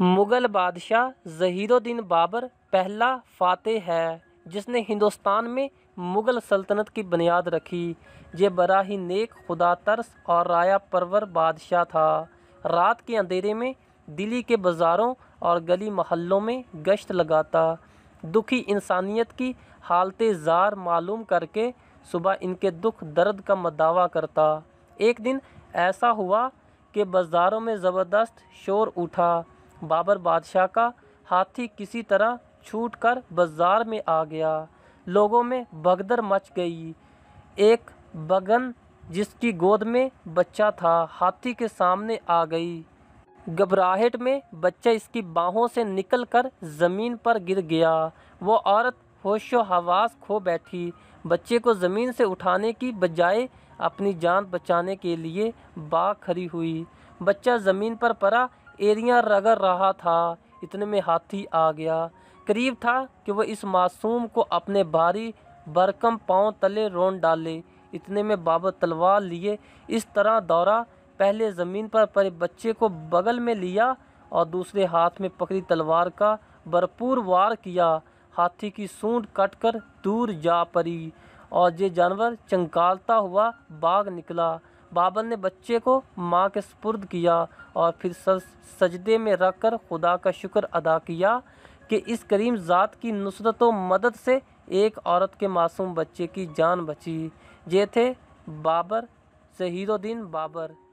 मुग़ल बादशाह ज़हीरुद्दीन बाबर पहला फ़ातेह है जिसने हिंदुस्तान में मुग़ल सल्तनत की बुनियाद रखी ये बड़ा ही नेक खुदा तर्स और राया परवर बादशाह था रात के अंधेरे में दिल्ली के बाज़ारों और गली महल्लों में गश्त लगाता दुखी इंसानियत की हालत ज़ार मालूम करके सुबह इनके दुख दर्द का मदावा करता एक दिन ऐसा हुआ कि बाज़ारों में ज़बरदस्त शोर उठा बाबर बादशाह का हाथी किसी तरह छूट कर बाज़ार में आ गया लोगों में बगदर मच गई एक बगन जिसकी गोद में बच्चा था हाथी के सामने आ गई घबराहट में बच्चा इसकी बाहों से निकलकर ज़मीन पर गिर गया वो औरत होशो हवास खो बैठी बच्चे को ज़मीन से उठाने की बजाय अपनी जान बचाने के लिए बाग खड़ी हुई बच्चा ज़मीन पर पड़ा एरिया रगड़ रहा था इतने में हाथी आ गया करीब था कि वह इस मासूम को अपने भारी बरकम पाँव तले रोन डाले इतने में बाबा तलवार लिए इस तरह दौरा पहले ज़मीन पर पड़े बच्चे को बगल में लिया और दूसरे हाथ में पकड़ी तलवार का भरपूर वार किया हाथी की सूंड कट कर दूर जा पड़ी और ये जानवर चंकालता हुआ बाघ निकला बाबर ने बच्चे को माँ के सुपुर्द किया और फिर सजदे में रख कर खुदा का शुक्र अदा किया कि इस करीम ज़ात की नुसरत व मदद से एक औरत के मासूम बच्चे की जान बची ये थे बाबर शहीदुद्दीन बाबर